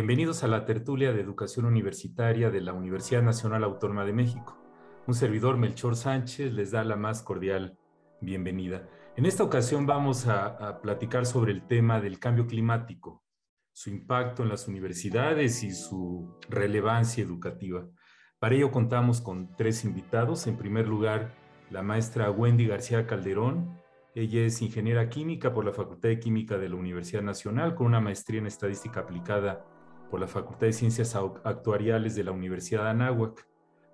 Bienvenidos a la tertulia de educación universitaria de la Universidad Nacional Autónoma de México. Un servidor, Melchor Sánchez, les da la más cordial bienvenida. En esta ocasión vamos a, platicar sobre el tema del cambio climático, su impacto en las universidades y su relevancia educativa. Para ello contamos con tres invitados. En primer lugar, la maestra Wendy García Calderón. Ella es ingeniera química por la Facultad de Química de la Universidad Nacional con una maestría en estadística aplicada por la Facultad de Ciencias Actuariales de la Universidad de Anáhuac.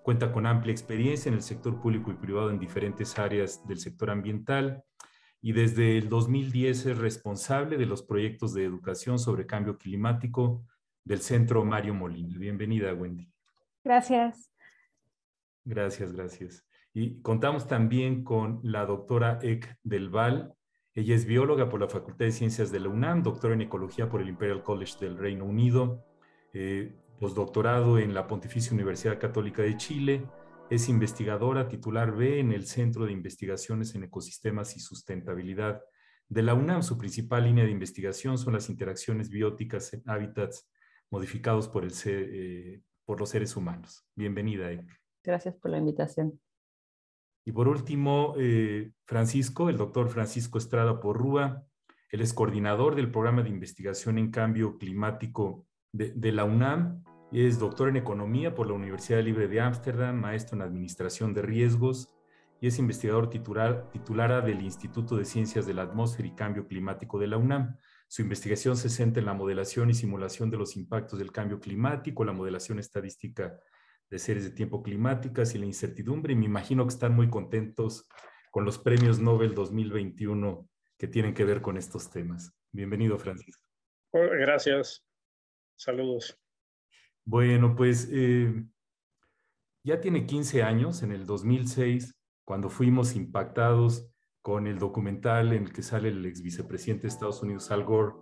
Cuenta con amplia experiencia en el sector público y privado en diferentes áreas del sector ambiental y desde el 2010 es responsable de los proyectos de educación sobre cambio climático del Centro Mario Molina. Bienvenida, Wendy. Gracias. Gracias, gracias. Y contamos también con la doctora Ek Del Val, ella es bióloga por la Facultad de Ciencias de la UNAM, doctora en Ecología por el Imperial College del Reino Unido, eh, postdoctorado en la Pontificia Universidad Católica de Chile, es investigadora titular B en el Centro de Investigaciones en Ecosistemas y Sustentabilidad de la UNAM. Su principal línea de investigación son las interacciones bióticas en hábitats modificados por, eh, por los seres humanos. Bienvenida, Gracias por la invitación. Y por último, eh, Francisco, el doctor Francisco Estrada Porrúa, él es coordinador del programa de investigación en cambio climático de, la UNAM, es doctor en economía por la Universidad Libre de Ámsterdam, maestro en administración de riesgos y es investigador titular, titulara del Instituto de Ciencias de la Atmósfera y Cambio Climático de la UNAM. Su investigación se centra en la modelación y simulación de los impactos del cambio climático, la modelación estadística de series de tiempo climáticas y la incertidumbre, y me imagino que están muy contentos con los premios Nobel 2021 que tienen que ver con estos temas. Bienvenido, Francisco. Oh, gracias. Saludos. Bueno, pues eh, ya tiene 15 años, en el 2006, cuando fuimos impactados con el documental en el que sale el ex vicepresidente de Estados Unidos, Al Gore,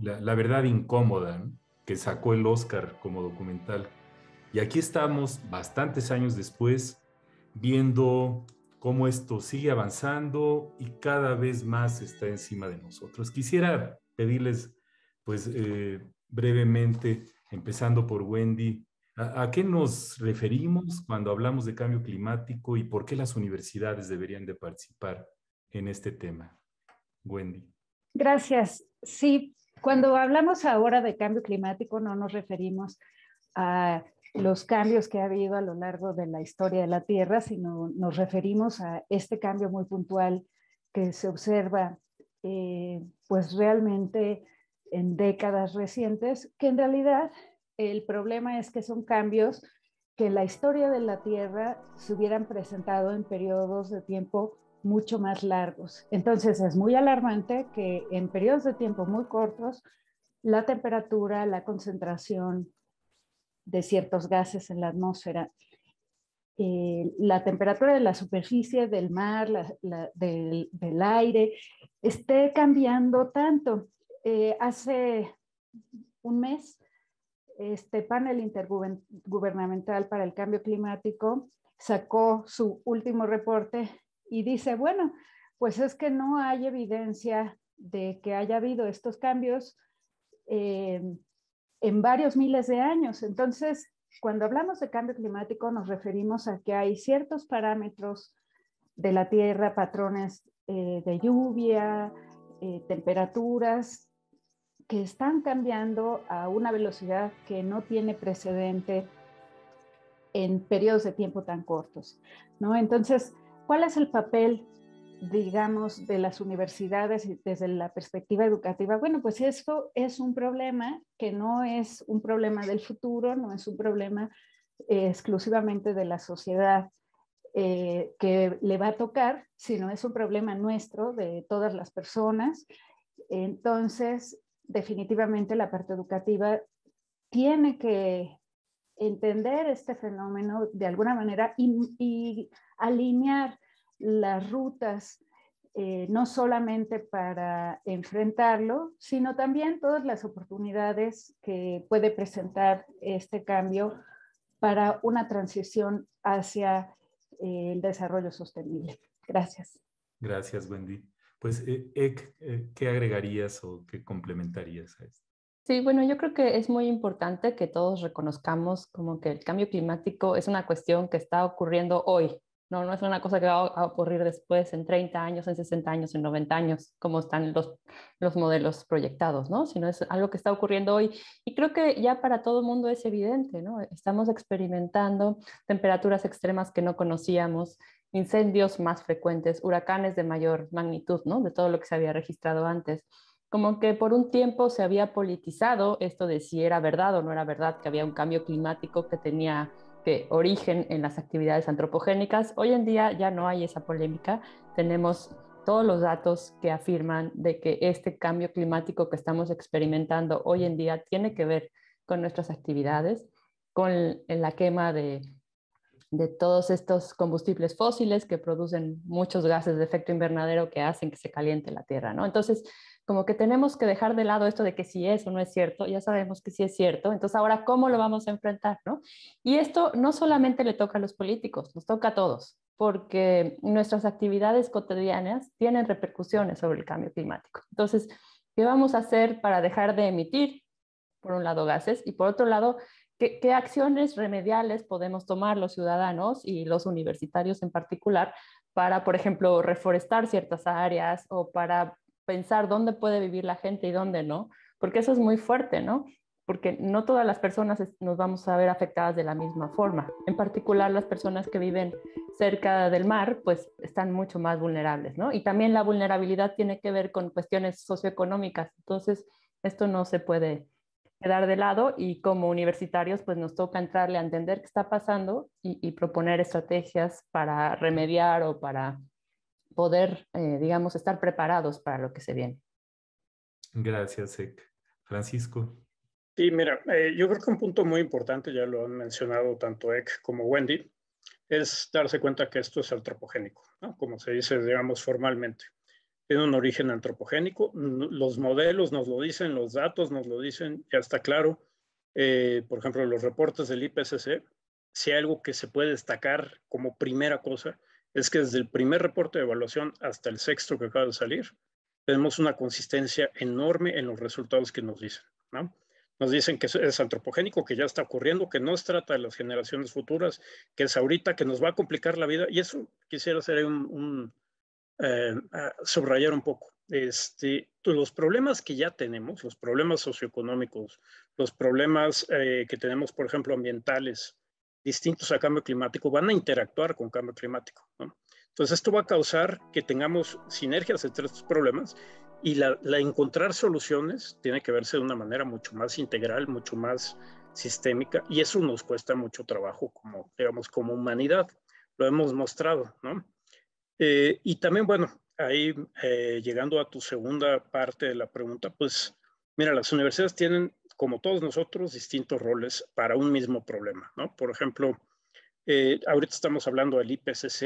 la, verdad incómoda, que sacó el Oscar como documental. Y aquí estamos bastantes años después viendo cómo esto sigue avanzando y cada vez más está encima de nosotros. Quisiera pedirles, pues, eh, brevemente, empezando por Wendy, ¿a, ¿a, qué nos referimos cuando hablamos de cambio climático y por qué las universidades deberían de participar en este tema? Wendy. Gracias. Sí, cuando hablamos ahora de cambio climático no nos referimos a los cambios que ha habido a lo largo de la historia de la Tierra, si nos referimos a este cambio muy puntual que se observa eh, pues realmente en décadas recientes, que en realidad el problema es que son cambios que en la historia de la Tierra se hubieran presentado en periodos de tiempo mucho más largos. Entonces es muy alarmante que en periodos de tiempo muy cortos la temperatura, la concentración, de ciertos gases en la atmósfera. Eh, la temperatura de la superficie del mar, del, aire, esté cambiando tanto. Eh, hace un mes, este panel intergubernamental para el cambio climático sacó su último reporte y dice, bueno, pues es que no hay evidencia de que haya habido estos cambios eh, en varios miles de años. Entonces, cuando hablamos de cambio climático nos referimos a que hay ciertos parámetros de la Tierra, patrones eh, de lluvia, eh, temperaturas que están cambiando a una velocidad que no tiene precedente en periodos de tiempo tan cortos, ¿no? Entonces, ¿cuál es el papel digamos, de las universidades desde la perspectiva educativa, bueno, pues esto es un problema que no es un problema del futuro, no es un problema eh, exclusivamente de la sociedad eh, que le va a tocar, sino es un problema nuestro, de todas las personas. Entonces, definitivamente la parte educativa tiene que entender este fenómeno de alguna manera y alinear las rutas, eh, no solamente para enfrentarlo, sino también todas las oportunidades que puede presentar este cambio para una transición hacia eh, el desarrollo sostenible. Gracias. Gracias, Wendy. Pues, eh, eh, ¿qué agregarías o qué complementarías a esto? Sí, bueno, yo creo que es muy importante que todos reconozcamos como que el cambio climático es una cuestión que está ocurriendo hoy, no, es una cosa que va a ocurrir después en 30 años, en 60 años, en 90 años, como están los, los modelos proyectados, ¿no? Sino es algo que está ocurriendo hoy. Y creo que ya para todo el mundo es evidente, ¿no? Estamos experimentando temperaturas extremas que no conocíamos, incendios más frecuentes, huracanes de mayor magnitud, ¿no? De todo lo que se había registrado antes. Como que por un tiempo se había politizado esto de si era verdad o no era verdad, que había un cambio climático que tenía que origen en las actividades antropogénicas. Hoy en día ya no hay esa polémica, tenemos todos los datos que afirman de que este cambio climático que estamos experimentando hoy en día tiene que ver con nuestras actividades, con la quema de, todos estos combustibles fósiles que producen muchos gases de efecto invernadero que hacen que se caliente la Tierra, ¿no? Entonces, como que tenemos que dejar de lado esto de que si es o no es cierto, ya sabemos que sí es cierto, entonces ahora cómo lo vamos a enfrentar, ¿no? Y esto no solamente le toca a los políticos, nos toca a todos, porque nuestras actividades cotidianas tienen repercusiones sobre el cambio climático. Entonces, ¿qué vamos a hacer para dejar de emitir, por un lado, gases y por otro lado, ¿qué, acciones remediales podemos tomar los ciudadanos y los universitarios en particular para, por ejemplo, reforestar ciertas áreas o para pensar dónde puede vivir la gente y dónde no, porque eso es muy fuerte, ¿no? Porque no todas las personas nos vamos a ver afectadas de la misma forma. En particular, las personas que viven cerca del mar, pues están mucho más vulnerables, ¿no? Y también la vulnerabilidad tiene que ver con cuestiones socioeconómicas. Entonces, esto no se puede quedar de lado y como universitarios pues nos toca entrarle a entender qué está pasando y, y, proponer estrategias para remediar o para poder, eh, digamos, estar preparados para lo que se viene. Gracias, Ek. Francisco. Sí, mira, eh, yo creo que un punto muy importante, ya lo han mencionado tanto Ek como Wendy, es darse cuenta que esto es antropogénico, ¿no? como se dice, digamos, formalmente. Tiene un origen antropogénico, los modelos nos lo dicen, los datos nos lo dicen, ya está claro. Eh, por ejemplo, los reportes del IPCC, si hay algo que se puede destacar como primera cosa, es que desde el primer reporte de evaluación hasta el sexto que acaba de salir, tenemos una consistencia enorme en los resultados que nos dicen. Nos dicen que es antropogénico, que ya está ocurriendo, que no se trata de las generaciones futuras, que es ahorita, que nos va a complicar la vida. Y eso quisiera hacer un, eh, subrayar un poco. Este, los problemas que ya tenemos, los problemas socioeconómicos, los problemas eh, que tenemos, por ejemplo, ambientales, distintos a cambio climático van a interactuar con cambio climático. Entonces esto va a causar que tengamos sinergias entre estos problemas y la, encontrar soluciones tiene que verse de una manera mucho más integral, mucho más sistémica y eso nos cuesta mucho trabajo como, digamos, como humanidad. Lo hemos mostrado, ¿no? Eh, y también, bueno, ahí eh, llegando a tu segunda parte de la pregunta, pues mira, las universidades tienen como todos nosotros, distintos roles para un mismo problema, ¿no? Por ejemplo, eh, ahorita estamos hablando del IPCC,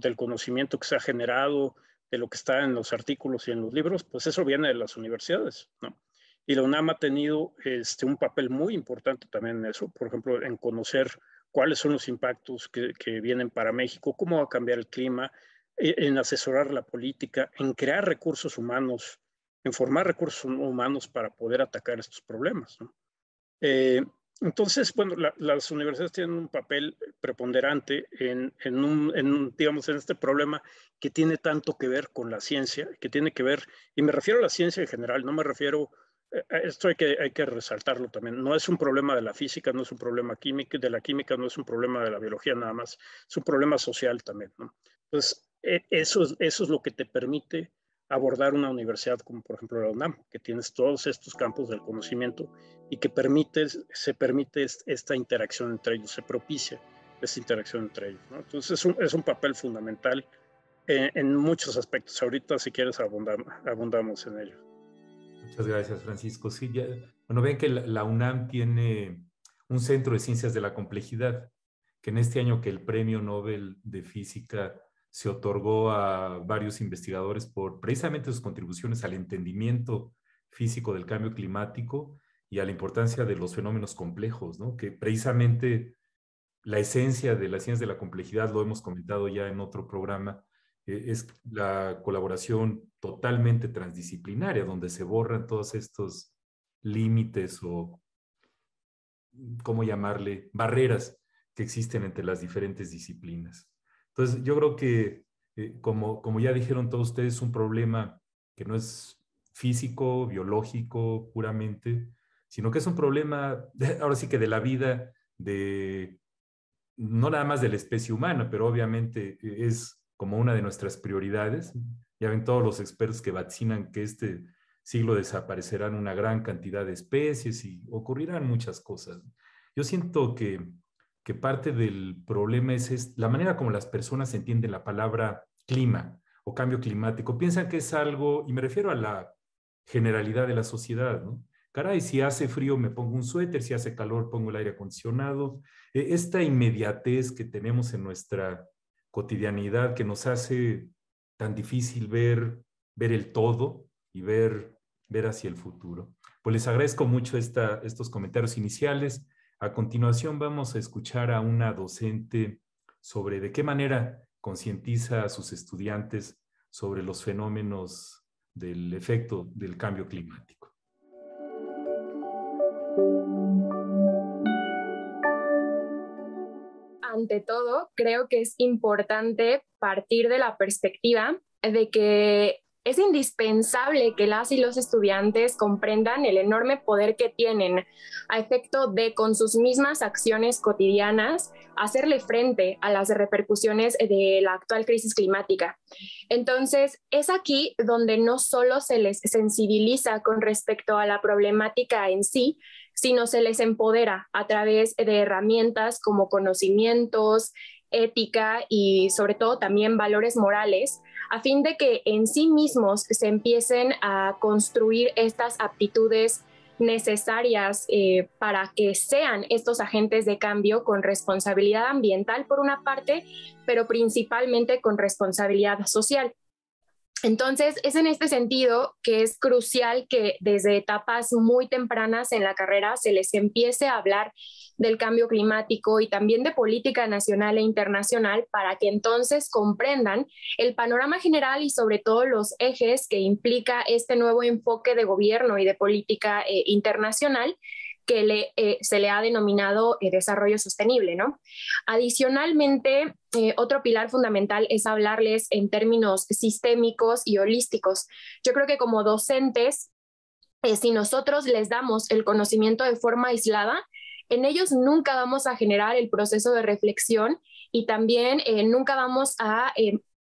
del conocimiento que se ha generado, de lo que está en los artículos y en los libros, pues eso viene de las universidades, ¿no? Y la UNAM ha tenido este, un papel muy importante también en eso, por ejemplo, en conocer cuáles son los impactos que, que vienen para México, cómo va a cambiar el clima, e, en asesorar la política, en crear recursos humanos en formar recursos humanos para poder atacar estos problemas. Eh, entonces, bueno, las universidades tienen un papel preponderante en, digamos, en este problema que tiene tanto que ver con la ciencia, que tiene que ver, y me refiero a la ciencia en general, no me refiero, eh, esto hay que, hay que resaltarlo también, no es un problema de la física, no es un problema químico, de la química, no es un problema de la biología nada más, es un problema social también, Entonces, e, eso eso es lo que te permite abordar una universidad como por ejemplo la UNAM, que tienes todos estos campos del conocimiento y que permite, se permite esta interacción entre ellos, se propicia esta interacción entre ellos. Entonces es un, es un, papel fundamental eh, en, muchos aspectos. Ahorita si quieres abundamos, en ello. Muchas gracias Francisco. Sí, bueno, ven que la UNAM tiene un centro de ciencias de la complejidad, que en este año que el Premio Nobel de Física se otorgó a varios investigadores por precisamente sus contribuciones al entendimiento físico del cambio climático y a la importancia de los fenómenos complejos, que precisamente la esencia de las ciencias de la complejidad, lo hemos comentado ya en otro programa, eh, es la colaboración totalmente transdisciplinaria, donde se borran todos estos límites o, ¿cómo llamarle?, barreras que existen entre las diferentes disciplinas. Entonces, yo creo que, eh, como, como ya dijeron todos ustedes, es un problema que no es físico, biológico, puramente, sino que es un problema, ahora sí que de la vida, de no nada más de la especie humana, pero obviamente es como una de nuestras prioridades. Ya ven todos los expertos que vacinan que este siglo desaparecerán una gran cantidad de especies y ocurrirán muchas cosas. Yo siento que que parte del problema es, la manera como las personas entienden la palabra clima o cambio climático. Piensan que es algo, y me refiero a la generalidad de la sociedad, Caray, si hace frío me pongo un suéter, si hace calor pongo el aire acondicionado. E, esta inmediatez que tenemos en nuestra cotidianidad que nos hace tan difícil ver, ver el todo y ver, ver hacia el futuro. Pues les agradezco mucho esta, estos comentarios iniciales. A continuación vamos a escuchar a una docente sobre de qué manera concientiza a sus estudiantes sobre los fenómenos del efecto del cambio climático. Ante todo, creo que es importante partir de la perspectiva de que es indispensable que las y los estudiantes comprendan el enorme poder que tienen a efecto de, con sus mismas acciones cotidianas, hacerle frente a las repercusiones de la actual crisis climática. Entonces, es aquí donde no solo se les sensibiliza con respecto a la problemática en sí, sino se les empodera a través de herramientas como conocimientos, ética y sobre todo también valores morales a fin de que en sí mismos se empiecen a construir estas aptitudes necesarias eh, para que sean estos agentes de cambio con responsabilidad ambiental por una parte, pero principalmente con responsabilidad social. Entonces, es en este sentido que es crucial que desde etapas muy tempranas en la carrera se les empiece a hablar del cambio climático y también de política nacional e internacional para que entonces comprendan el panorama general y sobre todo los ejes que implica este nuevo enfoque de gobierno y de política eh, internacional que eh, se le ha denominado eh, desarrollo sostenible. ¿no? Adicionalmente, eh, otro pilar fundamental es hablarles en términos sistémicos y holísticos. Yo creo que como docentes, si nosotros les damos el conocimiento de forma aislada, en ellos nunca vamos a generar el proceso de reflexión y también nunca vamos a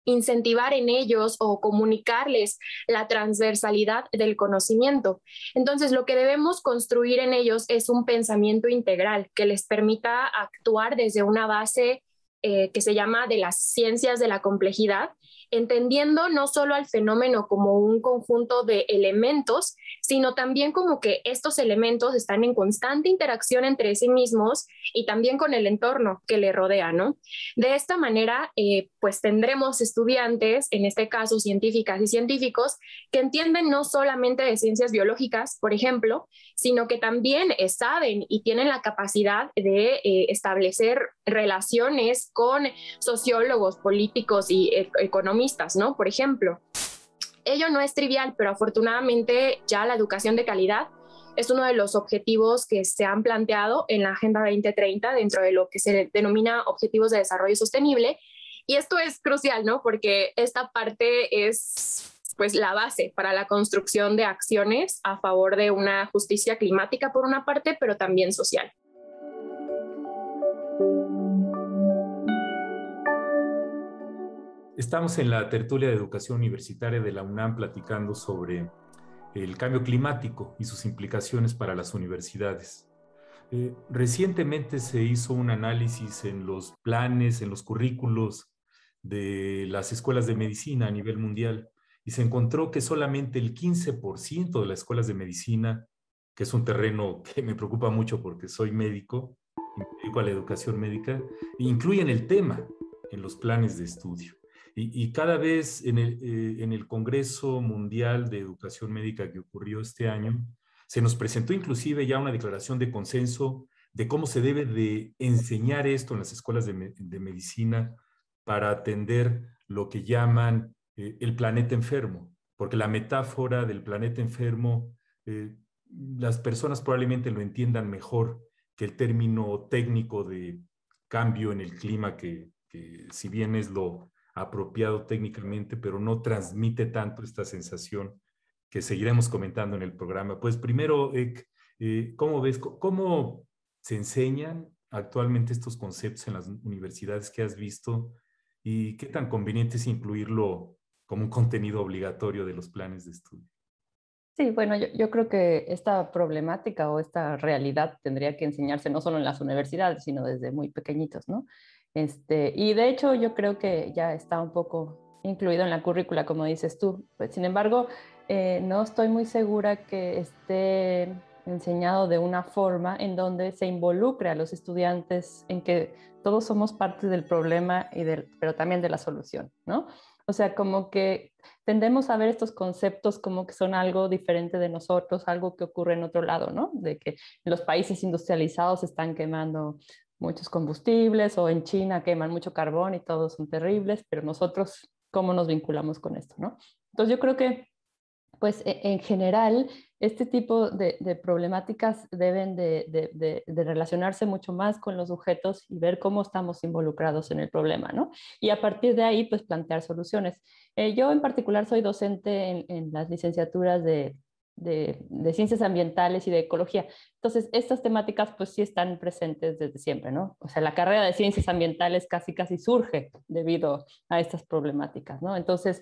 incentivar en ellos o comunicarles la transversalidad del conocimiento. Entonces, lo que debemos construir en ellos es un pensamiento integral que les permita actuar desde una base eh, que se llama de las ciencias de la complejidad, entendiendo no solo al fenómeno como un conjunto de elementos, sino también como que estos elementos están en constante interacción entre sí mismos y también con el entorno que le rodea, ¿no? De esta manera, eh, pues tendremos estudiantes, en este caso científicas y científicos, que entienden no solamente de ciencias biológicas, por ejemplo, sino que también eh, saben y tienen la capacidad de establecer relaciones con sociólogos, políticos y e, economistas, ¿no? Por ejemplo. Ello no es trivial, pero afortunadamente ya la educación de calidad es uno de los objetivos que se han planteado en la Agenda 2030 dentro de lo que se denomina Objetivos de Desarrollo Sostenible. Y esto es crucial, ¿no? Porque esta parte es pues la base para la construcción de acciones a favor de una justicia climática por una parte, pero también social. Estamos en la tertulia de educación universitaria de la UNAM platicando sobre el cambio climático y sus implicaciones para las universidades. Eh, recientemente se hizo un análisis en los planes, en los currículos de las escuelas de medicina a nivel mundial y se encontró que solamente el 15% de las escuelas de medicina, que es un terreno que me preocupa mucho porque soy médico me dedico a la educación médica, incluyen el tema en los planes de estudio. Y, cada vez eh, en el, Congreso Mundial de Educación Médica que ocurrió este año, se nos presentó inclusive ya una declaración de consenso de cómo se debe de enseñar esto en las escuelas de, medicina para atender lo que llaman eh, el planeta enfermo, porque la metáfora del planeta enfermo, eh, las personas probablemente lo entiendan mejor que el término técnico de cambio en el clima, que, que si bien es lo, apropiado técnicamente, pero no transmite tanto esta sensación que seguiremos comentando en el programa. Pues primero, eh, ¿cómo ves, cómo se enseñan actualmente estos conceptos en las universidades que has visto y qué tan conveniente es incluirlo como un contenido obligatorio de los planes de estudio? Sí, bueno, yo, yo, creo que esta problemática o esta realidad tendría que enseñarse no solo en las universidades, sino desde muy pequeñitos, ¿no? Este, y de hecho yo creo que ya está un poco incluido en la currícula, como dices tú. Pues, sin embargo, eh, no estoy muy segura que esté enseñado de una forma en donde se involucre a los estudiantes en que todos somos parte del problema, y del, pero también de la solución, ¿no? O sea, como que tendemos a ver estos conceptos como que son algo diferente de nosotros, algo que ocurre en otro lado, ¿no? De que los países industrializados están quemando muchos combustibles o en China queman mucho carbón y todos son terribles, pero nosotros, ¿cómo nos vinculamos con esto? ¿no? Entonces yo creo que, pues e, en general, este tipo de, problemáticas deben de, relacionarse mucho más con los sujetos y ver cómo estamos involucrados en el problema, ¿no? Y a partir de ahí, pues plantear soluciones. Eh, yo en particular soy docente en las licenciaturas de de, ciencias ambientales y de ecología. Entonces, estas temáticas pues sí están presentes desde siempre, ¿no? O sea, la carrera de ciencias ambientales casi casi surge debido a estas problemáticas, ¿no? Entonces,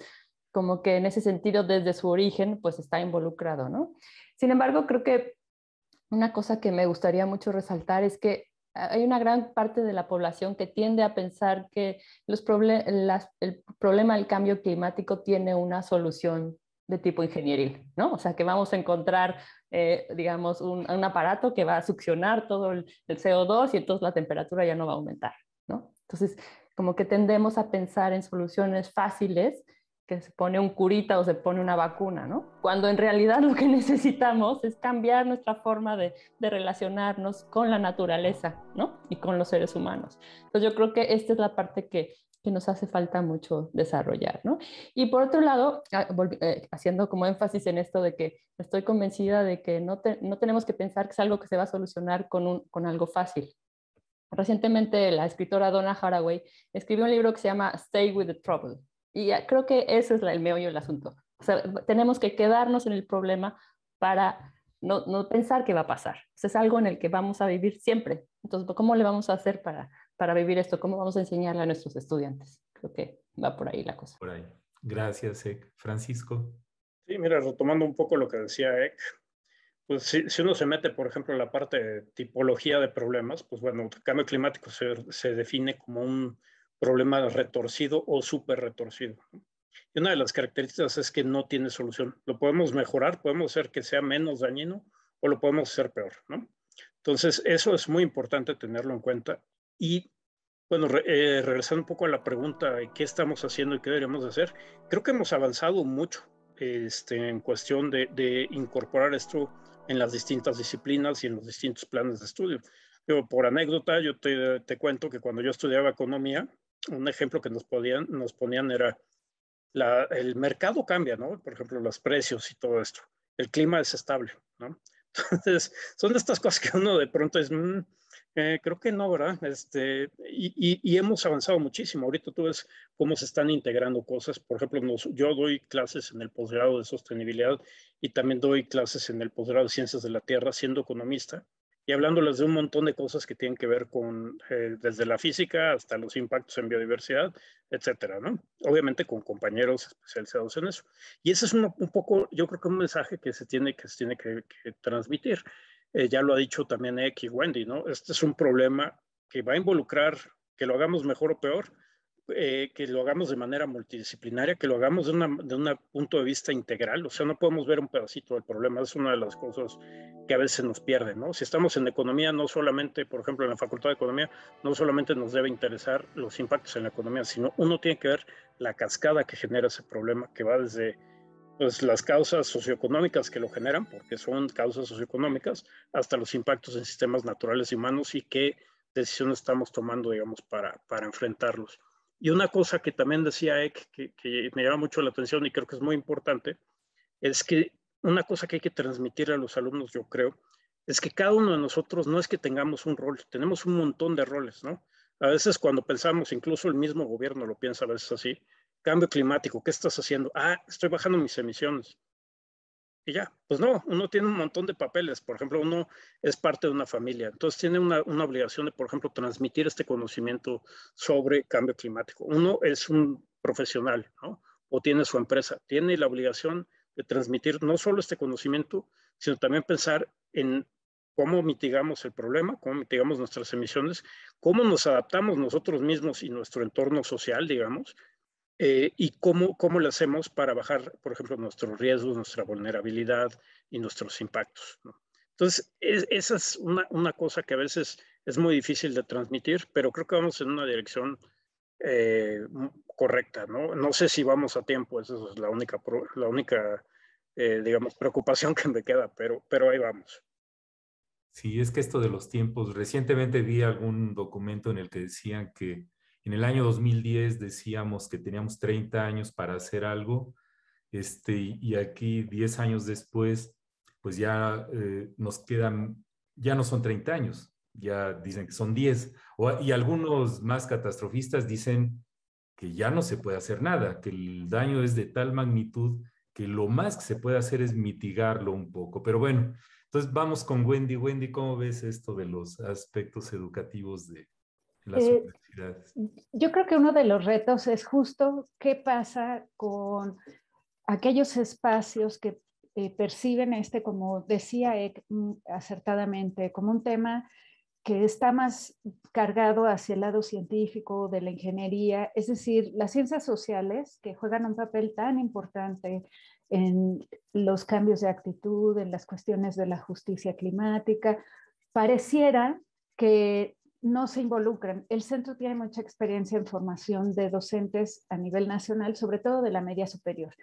como que en ese sentido, desde su origen, pues está involucrado, ¿no? Sin embargo, creo que una cosa que me gustaría mucho resaltar es que hay una gran parte de la población que tiende a pensar que los el problema del cambio climático tiene una solución tipo ingenieril, ¿no? O sea, que vamos a encontrar, eh, digamos, un, aparato que va a succionar todo el, CO2 y entonces la temperatura ya no va a aumentar, ¿no? Entonces, como que tendemos a pensar en soluciones fáciles, que se pone un curita o se pone una vacuna, ¿no? Cuando en realidad lo que necesitamos es cambiar nuestra forma de, de relacionarnos con la naturaleza, ¿no? Y con los seres humanos. Entonces yo creo que esta es la parte que, que nos hace falta mucho desarrollar, ¿no? Y por otro lado, ah, eh, haciendo como énfasis en esto de que estoy convencida de que no, no tenemos que pensar que es algo que se va a solucionar con, con algo fácil. Recientemente la escritora Donna Haraway escribió un libro que se llama Stay with the Trouble. Y creo que ese es el meollo del asunto. O sea, tenemos que quedarnos en el problema para no, no pensar qué va a pasar. es algo en el que vamos a vivir siempre. Entonces, ¿cómo le vamos a hacer para para vivir esto? ¿Cómo vamos a enseñarle a nuestros estudiantes? Creo que va por ahí la cosa. Por ahí. Gracias, Ek. Francisco. Sí, mira, retomando un poco lo que decía Ek, pues si, uno se mete, por ejemplo, en la parte de tipología de problemas, pues bueno, el cambio climático se, se define como un problema retorcido o súper retorcido. Y una de las características es que no tiene solución. Lo podemos mejorar, podemos hacer que sea menos dañino o lo podemos hacer peor, ¿no? Entonces, eso es muy importante tenerlo en cuenta y bueno, eh, regresando un poco a la pregunta de qué estamos haciendo y qué deberíamos hacer, creo que hemos avanzado mucho este, en cuestión de, incorporar esto en las distintas disciplinas y en los distintos planes de estudio. pero por anécdota, yo te, te, cuento que cuando yo estudiaba economía, un ejemplo que nos, podían, nos ponían era la, el mercado cambia, ¿no? Por ejemplo, los precios y todo esto. El clima es estable, ¿no? Entonces, son de estas cosas que uno de pronto es, mm, eh, creo que no, ¿verdad? Este, y, y, hemos avanzado muchísimo. Ahorita tú ves cómo se están integrando cosas. Por ejemplo, yo doy clases en el posgrado de sostenibilidad y también doy clases en el posgrado de ciencias de la Tierra siendo economista y hablándoles de un montón de cosas que tienen que ver con eh, desde la física hasta los impactos en biodiversidad, etcétera, ¿no? Obviamente con compañeros especializados en eso. Y ese es un, un poco, yo creo que un mensaje que se tiene que, se tiene que transmitir. Eh, ya lo ha dicho también X y Wendy, ¿no? Este es un problema que va a involucrar que lo hagamos mejor o peor, eh, que lo hagamos de manera multidisciplinaria, que lo hagamos de un de punto de vista integral. O sea, no podemos ver un pedacito del problema. Es una de las cosas que a veces nos pierde, ¿no? Si estamos en economía, no solamente, por ejemplo, en la Facultad de Economía, no solamente nos debe interesar los impactos en la economía, sino uno tiene que ver la cascada que genera ese problema, que va desde pues, las causas socioeconómicas que lo generan, porque son causas socioeconómicas, hasta los impactos en sistemas naturales y humanos y qué decisiones estamos tomando, digamos, para, para enfrentarlos. Y una cosa que también decía Eck, que, que me llama mucho la atención y creo que es muy importante, es que una cosa que hay que transmitir a los alumnos, yo creo, es que cada uno de nosotros no es que tengamos un rol, tenemos un montón de roles, ¿no? A veces cuando pensamos, incluso el mismo gobierno lo piensa a veces así, cambio climático, ¿qué estás haciendo? Ah, estoy bajando mis emisiones. Y ya, pues no, uno tiene un montón de papeles, por ejemplo, uno es parte de una familia, entonces tiene una, obligación de, por ejemplo, transmitir este conocimiento sobre cambio climático. Uno es un profesional, ¿no? O tiene su empresa, tiene la obligación de transmitir no solo este conocimiento, sino también pensar en cómo mitigamos el problema, cómo mitigamos nuestras emisiones, cómo nos adaptamos nosotros mismos y nuestro entorno social, digamos, eh, y cómo, cómo lo hacemos para bajar, por ejemplo, nuestros riesgos, nuestra vulnerabilidad y nuestros impactos. Entonces, esa es una, una, cosa que a veces es muy difícil de transmitir, pero creo que vamos en una dirección eh, correcta. ¿no? no sé si vamos a tiempo, esa es la única, la única eh, digamos, preocupación que me queda, pero, pero ahí vamos. Sí, es que esto de los tiempos, recientemente vi algún documento en el que decían que en el año 2010 decíamos que teníamos 30 años para hacer algo, este, y aquí 10 años después, pues ya eh, nos quedan, ya no son 30 años, ya dicen que son 10, y algunos más catastrofistas dicen que ya no se puede hacer nada, que el daño es de tal magnitud que lo más que se puede hacer es mitigarlo un poco. Pero bueno, entonces vamos con Wendy. Wendy, ¿cómo ves esto de los aspectos educativos de, eh, yo creo que uno de los retos es justo qué pasa con aquellos espacios que eh, perciben este, como decía mm, acertadamente, como un tema que está más cargado hacia el lado científico de la ingeniería, es decir, las ciencias sociales que juegan un papel tan importante en los cambios de actitud, en las cuestiones de la justicia climática, pareciera que no se involucran. El centro tiene mucha experiencia en formación de docentes a nivel nacional, sobre todo de la media superior.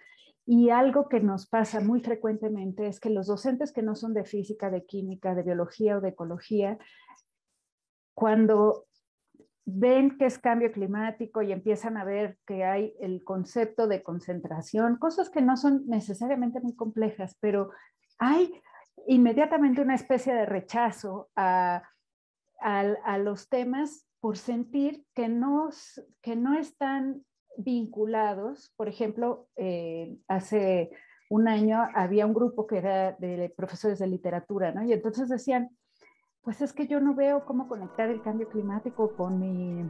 Y algo que nos pasa muy frecuentemente es que los docentes que no son de física, de química, de biología o de ecología, cuando ven que es cambio climático y empiezan a ver que hay el concepto de concentración, cosas que no son necesariamente muy complejas, pero hay inmediatamente una especie de rechazo a a, los temas por sentir que no, que no están vinculados. Por ejemplo, eh, hace un año había un grupo que era de profesores de literatura, ¿no? Y entonces decían, pues es que yo no veo cómo conectar el cambio climático con mi,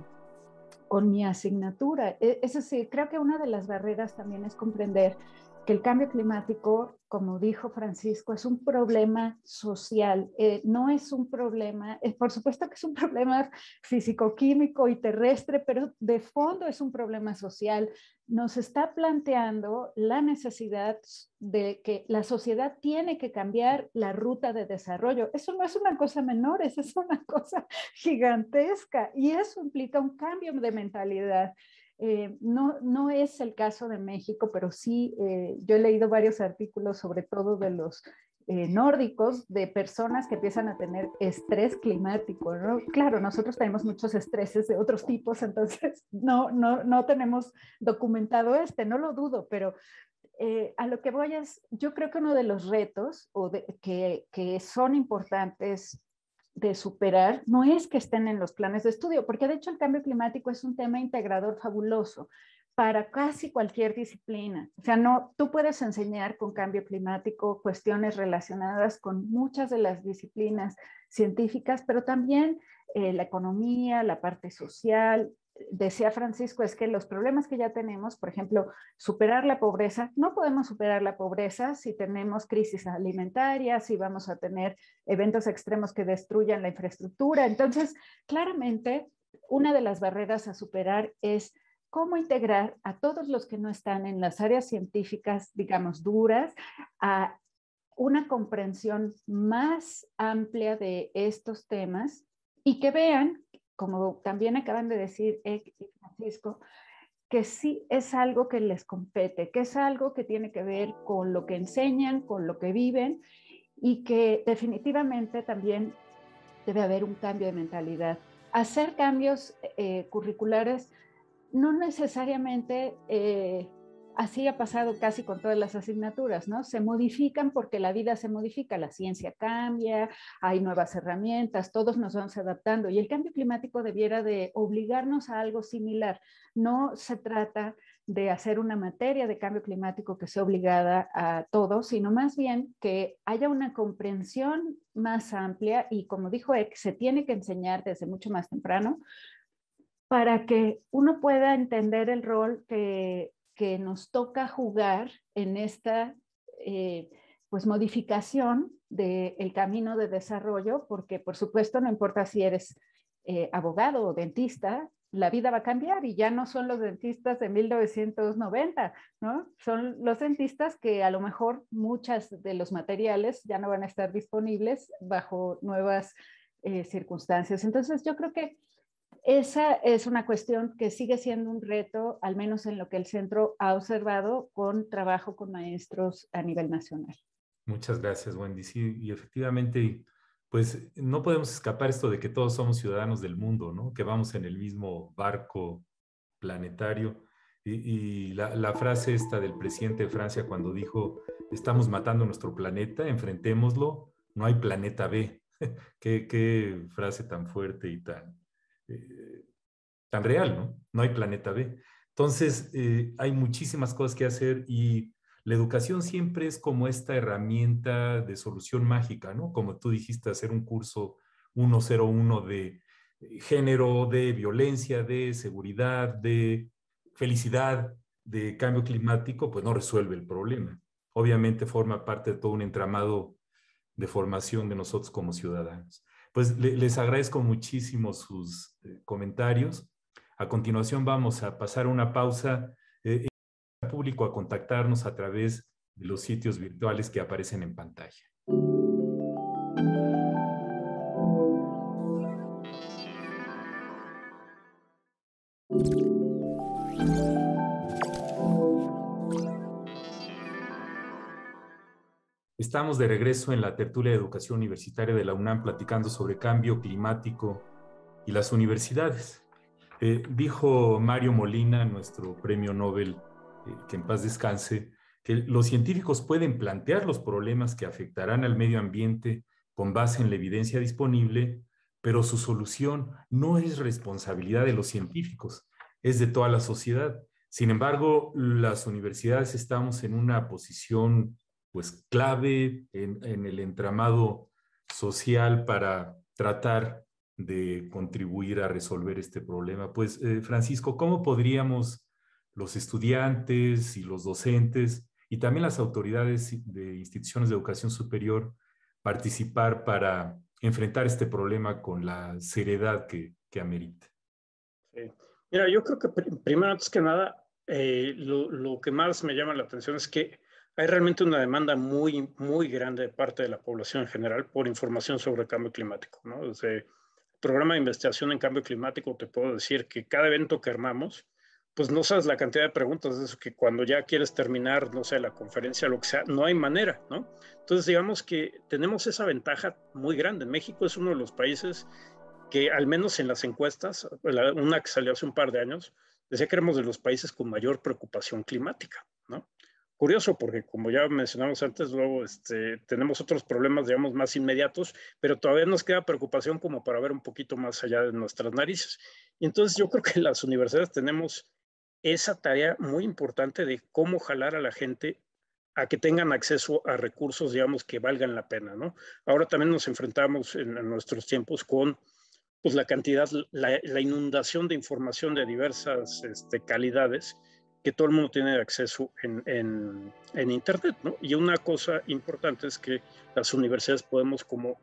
con mi asignatura. E, eso decir, creo que una de las barreras también es comprender que el cambio climático como dijo Francisco, es un problema social, eh, no es un problema, eh, por supuesto que es un problema físico-químico y terrestre, pero de fondo es un problema social. Nos está planteando la necesidad de que la sociedad tiene que cambiar la ruta de desarrollo. Eso no es una cosa menor, es una cosa gigantesca y eso implica un cambio de mentalidad. Eh, no, no es el caso de México, pero sí eh, yo he leído varios artículos, sobre todo de los eh, nórdicos, de personas que empiezan a tener estrés climático. Claro, nosotros tenemos muchos estreses de otros tipos, entonces no, no, tenemos documentado este, no lo dudo, pero a lo que voy es, yo creo que uno de los retos o de, que, que, son importantes de superar no es que estén en los planes de estudio, porque de hecho el cambio climático es un tema integrador fabuloso para casi cualquier disciplina. O sea, no, tú puedes enseñar con cambio climático cuestiones relacionadas con muchas de las disciplinas científicas, pero también eh, la economía, la parte social, decía Francisco es que los problemas que ya tenemos, por ejemplo, superar la pobreza, no podemos superar la pobreza si tenemos crisis alimentarias si vamos a tener eventos extremos que destruyan la infraestructura. Entonces, claramente, una de las barreras a superar es cómo integrar a todos los que no están en las áreas científicas, digamos, duras, a una comprensión más amplia de estos temas y que vean como también acaban de decir y Francisco, que sí es algo que les compete, que es algo que tiene que ver con lo que enseñan, con lo que viven y que definitivamente también debe haber un cambio de mentalidad. Hacer cambios eh, curriculares no necesariamente eh, así ha pasado casi con todas las asignaturas, ¿no? Se modifican porque la vida se modifica, la ciencia cambia, hay nuevas herramientas, todos nos vamos adaptando y el cambio climático debiera de obligarnos a algo similar. No se trata de hacer una materia de cambio climático que sea obligada a todos, sino más bien que haya una comprensión más amplia y como dijo Eck, se tiene que enseñar desde mucho más temprano para que uno pueda entender el rol que que nos toca jugar en esta eh, pues modificación del camino de desarrollo, porque por supuesto no importa si eres eh, abogado o dentista, la vida va a cambiar y ya no son los dentistas de 1990, ¿no? Son los dentistas que a lo mejor muchas de los materiales ya no van a estar disponibles bajo nuevas eh, circunstancias. Entonces yo creo que esa es una cuestión que sigue siendo un reto, al menos en lo que el centro ha observado con trabajo con maestros a nivel nacional. Muchas gracias, Wendy. Sí, y efectivamente, pues no podemos escapar esto de que todos somos ciudadanos del mundo, ¿no? Que vamos en el mismo barco planetario. Y, la, frase esta del presidente de Francia cuando dijo, estamos matando nuestro planeta, enfrentémoslo, no hay planeta B. qué, qué frase tan fuerte y tan, eh, tan real, ¿no? No hay planeta B. Entonces, eh, hay muchísimas cosas que hacer y la educación siempre es como esta herramienta de solución mágica, ¿no? Como tú dijiste, hacer un curso 101 de género, de violencia, de seguridad, de felicidad, de cambio climático, pues no resuelve el problema. Obviamente forma parte de todo un entramado de formación de nosotros como ciudadanos. Pues les agradezco muchísimo sus eh, comentarios. A continuación vamos a pasar una pausa. Eh, público a contactarnos a través de los sitios virtuales que aparecen en pantalla. Estamos de regreso en la tertulia de educación universitaria de la UNAM platicando sobre cambio climático y las universidades. Eh, dijo Mario Molina, nuestro premio Nobel, eh, que en paz descanse, que los científicos pueden plantear los problemas que afectarán al medio ambiente con base en la evidencia disponible, pero su solución no es responsabilidad de los científicos, es de toda la sociedad. Sin embargo, las universidades estamos en una posición pues clave en, el entramado social para tratar de contribuir a resolver este problema. Pues, eh, Francisco, ¿cómo podríamos los estudiantes y los docentes y también las autoridades de instituciones de educación superior participar para enfrentar este problema con la seriedad que, que amerita? Mira, yo creo que primero, antes que nada, eh, lo, lo, que más me llama la atención es que hay realmente una demanda muy, muy grande de parte de la población en general por información sobre el cambio climático. ¿no? Desde el programa de investigación en cambio climático te puedo decir que cada evento que armamos, pues no sabes la cantidad de preguntas, es que cuando ya quieres terminar, no sé, la conferencia, lo que sea, no hay manera, ¿no? Entonces digamos que tenemos esa ventaja muy grande. México es uno de los países que al menos en las encuestas, una que salió hace un par de años, decía que éramos de los países con mayor preocupación climática curioso porque como ya mencionamos antes, luego este, tenemos otros problemas, digamos, más inmediatos, pero todavía nos queda preocupación como para ver un poquito más allá de nuestras narices. Y entonces yo creo que las universidades tenemos esa tarea muy importante de cómo jalar a la gente a que tengan acceso a recursos, digamos, que valgan la pena, ¿no? Ahora también nos enfrentamos en, nuestros tiempos con pues, la cantidad, la, inundación de información de diversas este, calidades que todo el mundo tiene acceso en, en, en, Internet, ¿no? Y una cosa importante es que las universidades podemos como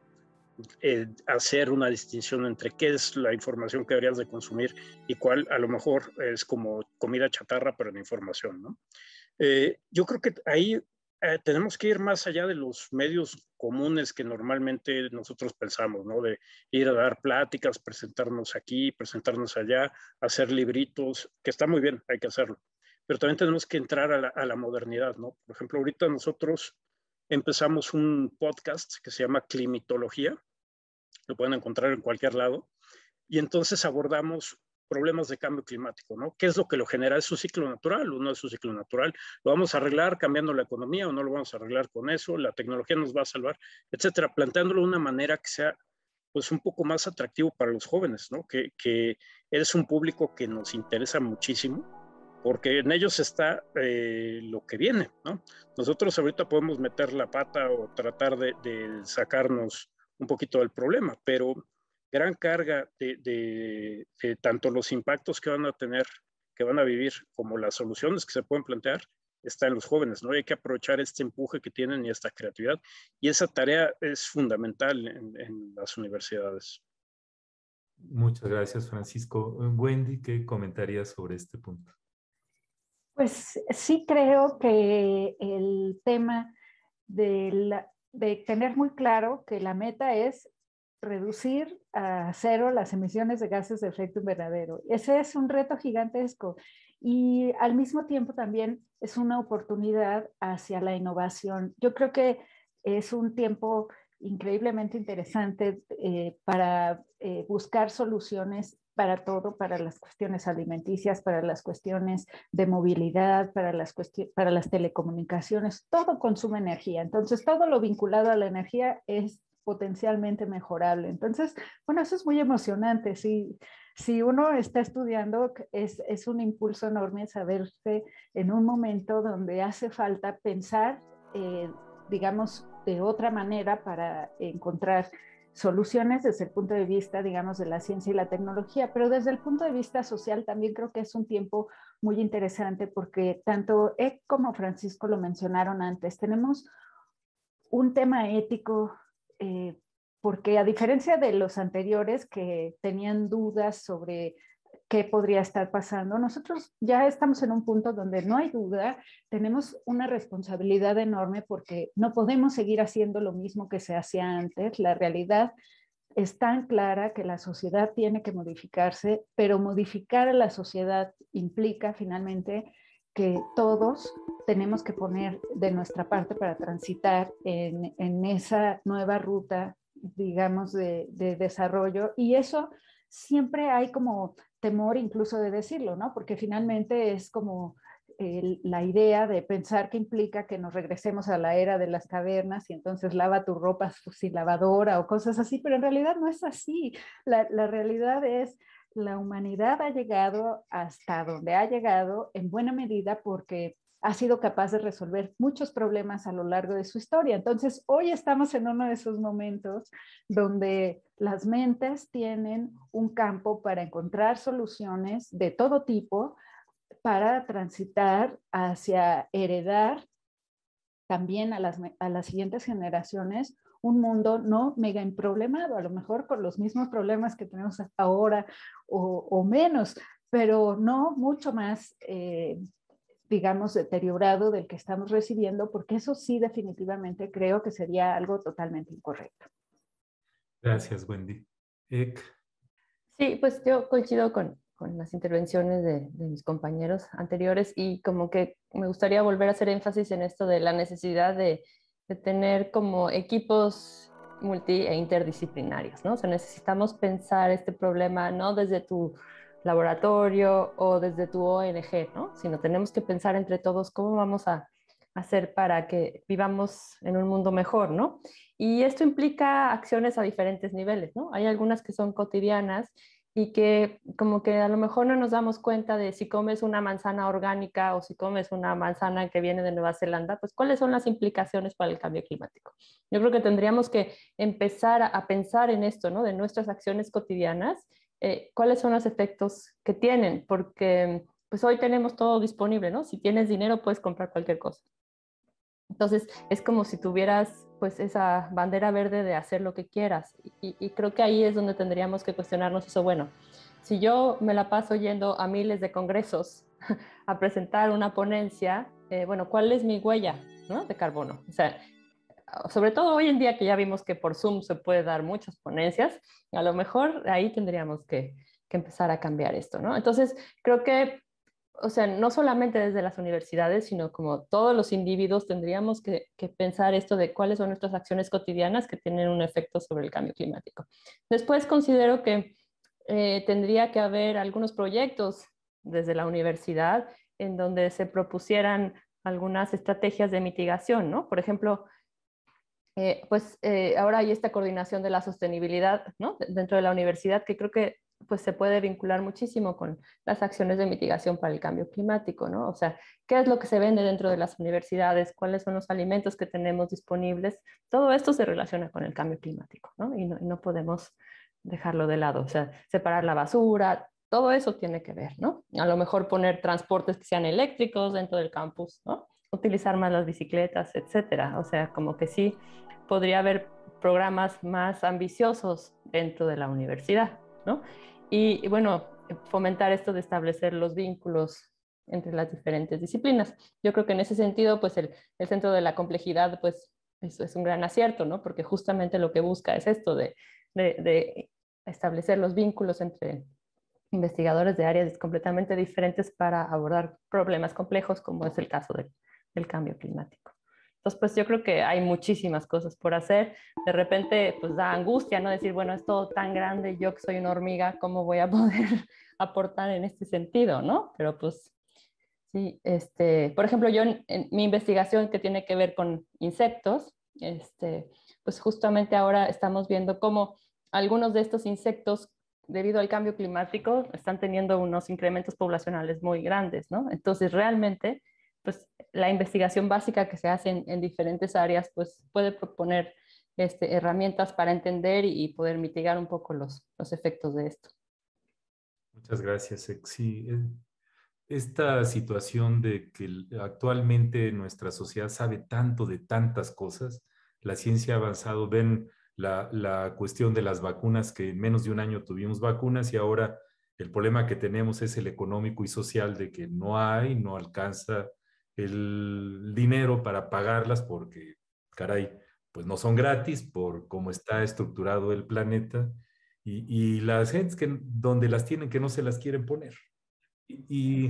eh, hacer una distinción entre qué es la información que deberías de consumir y cuál a lo mejor es como comida chatarra, para la información, ¿no? Eh, yo creo que ahí eh, tenemos que ir más allá de los medios comunes que normalmente nosotros pensamos, ¿no? De ir a dar pláticas, presentarnos aquí, presentarnos allá, hacer libritos, que está muy bien, hay que hacerlo pero también tenemos que entrar a la, modernidad, ¿no? Por ejemplo, ahorita nosotros empezamos un podcast que se llama Climitología, lo pueden encontrar en cualquier lado, y entonces abordamos problemas de cambio climático, ¿no? ¿Qué es lo que lo genera? ¿Es su ciclo natural o no es su ciclo natural? ¿Lo vamos a arreglar cambiando la economía o no lo vamos a arreglar con eso? ¿La tecnología nos va a salvar? Etcétera, planteándolo de una manera que sea pues un poco más atractivo para los jóvenes, ¿no? Que, que es un público que nos interesa muchísimo porque en ellos está eh, lo que viene, ¿no? Nosotros ahorita podemos meter la pata o tratar de, sacarnos un poquito del problema, pero gran carga de, tanto los impactos que van a tener, que van a vivir, como las soluciones que se pueden plantear, está en los jóvenes, ¿no? hay que aprovechar este empuje que tienen y esta creatividad. Y esa tarea es fundamental en, en las universidades. Muchas gracias, Francisco. Wendy, ¿qué comentarías sobre este punto? Pues sí creo que el tema de, de tener muy claro que la meta es reducir a cero las emisiones de gases de efecto invernadero. Ese es un reto gigantesco y al mismo tiempo también es una oportunidad hacia la innovación. Yo creo que es un tiempo increíblemente interesante eh, para eh, buscar soluciones para todo, para las cuestiones alimenticias, para las cuestiones de movilidad, para las, para las telecomunicaciones, todo consume energía. Entonces, todo lo vinculado a la energía es potencialmente mejorable. Entonces, bueno, eso es muy emocionante. Si, si uno está estudiando, es, es un impulso enorme saberse en un momento donde hace falta pensar, eh, digamos, de otra manera para encontrar soluciones desde el punto de vista, digamos, de la ciencia y la tecnología, pero desde el punto de vista social también creo que es un tiempo muy interesante porque tanto Ed como Francisco lo mencionaron antes, tenemos un tema ético, eh, porque a diferencia de los anteriores que tenían dudas sobre qué podría estar pasando. Nosotros ya estamos en un punto donde no hay duda, tenemos una responsabilidad enorme porque no podemos seguir haciendo lo mismo que se hacía antes. La realidad es tan clara que la sociedad tiene que modificarse, pero modificar a la sociedad implica finalmente que todos tenemos que poner de nuestra parte para transitar en, esa nueva ruta, digamos, de, de desarrollo. Y eso siempre hay como temor incluso de decirlo, ¿no? Porque finalmente es como la idea de pensar que implica que nos regresemos a la era de las cavernas y entonces lava tu ropa sin lavadora o cosas así, pero en realidad no es así. La, la realidad es la humanidad ha llegado hasta donde ha llegado en buena medida porque ha sido capaz de resolver muchos problemas a lo largo de su historia. Entonces, hoy estamos en uno de esos momentos donde las mentes tienen un campo para encontrar soluciones de todo tipo para transitar hacia heredar también a las, a siguientes generaciones un mundo no mega emproblemado, a lo mejor con los mismos problemas que tenemos hasta ahora o, menos, pero no mucho más eh, digamos, deteriorado del que estamos recibiendo, porque eso sí definitivamente creo que sería algo totalmente incorrecto. Gracias, Wendy. Ek. Sí, pues yo coincido con, con las intervenciones de, de, mis compañeros anteriores y como que me gustaría volver a hacer énfasis en esto de la necesidad de, de tener como equipos multi e interdisciplinarios, ¿no? O sea, necesitamos pensar este problema no desde tu laboratorio o desde tu ONG, ¿no? Sino tenemos que pensar entre todos cómo vamos a hacer para que vivamos en un mundo mejor, ¿no? Y esto implica acciones a diferentes niveles, ¿no? Hay algunas que son cotidianas y que como que a lo mejor no nos damos cuenta de si comes una manzana orgánica o si comes una manzana que viene de Nueva Zelanda, pues cuáles son las implicaciones para el cambio climático. Yo creo que tendríamos que empezar a pensar en esto, ¿no? De nuestras acciones cotidianas eh, cuáles son los efectos que tienen, porque pues hoy tenemos todo disponible, ¿no? Si tienes dinero puedes comprar cualquier cosa. Entonces es como si tuvieras pues esa bandera verde de hacer lo que quieras y, creo que ahí es donde tendríamos que cuestionarnos eso, bueno, si yo me la paso yendo a miles de congresos a presentar una ponencia, eh, bueno, ¿cuál es mi huella ¿no? de carbono? O sea, sobre todo hoy en día que ya vimos que por Zoom se puede dar muchas ponencias, a lo mejor ahí tendríamos que, empezar a cambiar esto, ¿no? Entonces, creo que, o sea, no solamente desde las universidades, sino como todos los individuos tendríamos que, pensar esto de cuáles son nuestras acciones cotidianas que tienen un efecto sobre el cambio climático. Después considero que eh, tendría que haber algunos proyectos desde la universidad en donde se propusieran algunas estrategias de mitigación, ¿no? Por ejemplo, eh, pues eh, ahora hay esta coordinación de la sostenibilidad dentro de la universidad que creo que pues se puede vincular muchísimo con las acciones de mitigación para el cambio climático, ¿no? O sea, ¿qué es lo que se vende dentro de las universidades? ¿Cuáles son los alimentos que tenemos disponibles? Todo esto se relaciona con el cambio climático, ¿no? Y no, no podemos dejarlo de lado, o sea, separar la basura, todo eso tiene que ver, ¿no? A lo mejor poner transportes que sean eléctricos dentro del campus, ¿no? utilizar más las bicicletas, etcétera. O sea, como que sí podría haber programas más ambiciosos dentro de la universidad, ¿no? Y, bueno, fomentar esto de establecer los vínculos entre las diferentes disciplinas. Yo creo que en ese sentido, pues el, centro de la complejidad, pues eso es un gran acierto, ¿no? Porque justamente lo que busca es esto de, de establecer los vínculos entre investigadores de áreas completamente diferentes para abordar problemas complejos, como es el caso de, el cambio climático. Entonces, pues yo creo que hay muchísimas cosas por hacer. De repente, pues da angustia, ¿no? Decir, bueno, es todo tan grande, yo que soy una hormiga, ¿cómo voy a poder aportar en este sentido, ¿no? Pero pues sí, este, por ejemplo, yo en, en mi investigación que tiene que ver con insectos, este, pues justamente ahora estamos viendo cómo algunos de estos insectos debido al cambio climático, están teniendo unos incrementos poblacionales muy grandes, ¿no? Entonces, realmente pues, la investigación básica que se hace en, diferentes áreas pues, puede proponer este, herramientas para entender y, poder mitigar un poco los, los efectos de esto. Muchas gracias, Exi. Eh, esta situación de que actualmente nuestra sociedad sabe tanto de tantas cosas, la ciencia ha avanzado, ven la, la, cuestión de las vacunas, que en menos de un año tuvimos vacunas y ahora el problema que tenemos es el económico y social de que no hay, no alcanza el dinero para pagarlas porque, caray, pues no son gratis por cómo está estructurado el planeta y, las gentes que donde las tienen que no se las quieren poner. Y,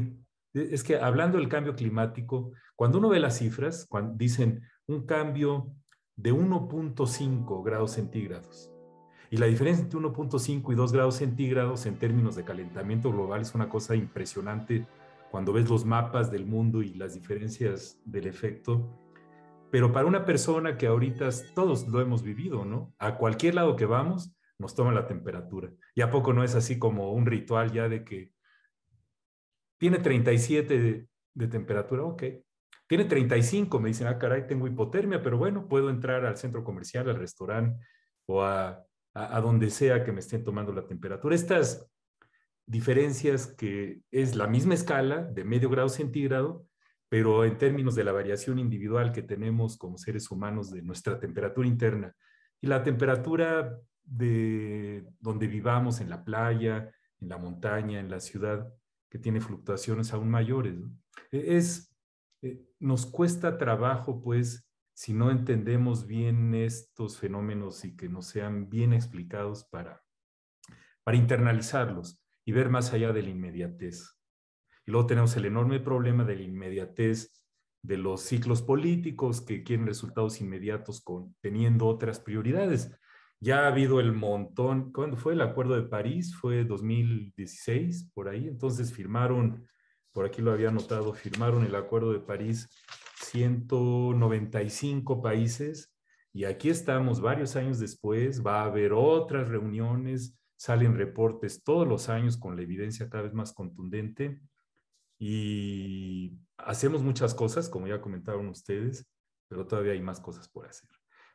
e, es que hablando del cambio climático, cuando uno ve las cifras, cuando dicen un cambio de 1.5 grados centígrados. Y la diferencia entre 1.5 y 2 grados centígrados en términos de calentamiento global es una cosa impresionante cuando ves los mapas del mundo y las diferencias del efecto. Pero para una persona que ahorita todos lo hemos vivido, ¿no? A cualquier lado que vamos, nos toman la temperatura. ¿Y a poco no es así como un ritual ya de que tiene 37 de, temperatura? Ok. Tiene 35, me dicen, ah, caray, tengo hipotermia, pero bueno, puedo entrar al centro comercial, al restaurante o a, a donde sea que me estén tomando la temperatura. Estas diferencias que es la misma escala de medio grado centígrado, pero en términos de la variación individual que tenemos como seres humanos de nuestra temperatura interna y la temperatura de donde vivamos, en la playa, en la montaña, en la ciudad, que tiene fluctuaciones aún mayores. E-, es, eh, nos cuesta trabajo, pues, si no entendemos bien estos fenómenos y que no sean bien explicados para, para internalizarlos y ver más allá de la inmediatez. Y luego tenemos el enorme problema de la inmediatez de los ciclos políticos que quieren resultados inmediatos con, teniendo otras prioridades. Ya ha habido el montón, ¿cuándo fue el Acuerdo de París? Fue 2016, por ahí. Entonces firmaron, por aquí lo había notado, firmaron el Acuerdo de París 195 países y aquí estamos varios años después, va a haber otras reuniones, salen reportes todos los años con la evidencia cada vez más contundente y hacemos muchas cosas, como ya comentaron ustedes, pero todavía hay más cosas por hacer.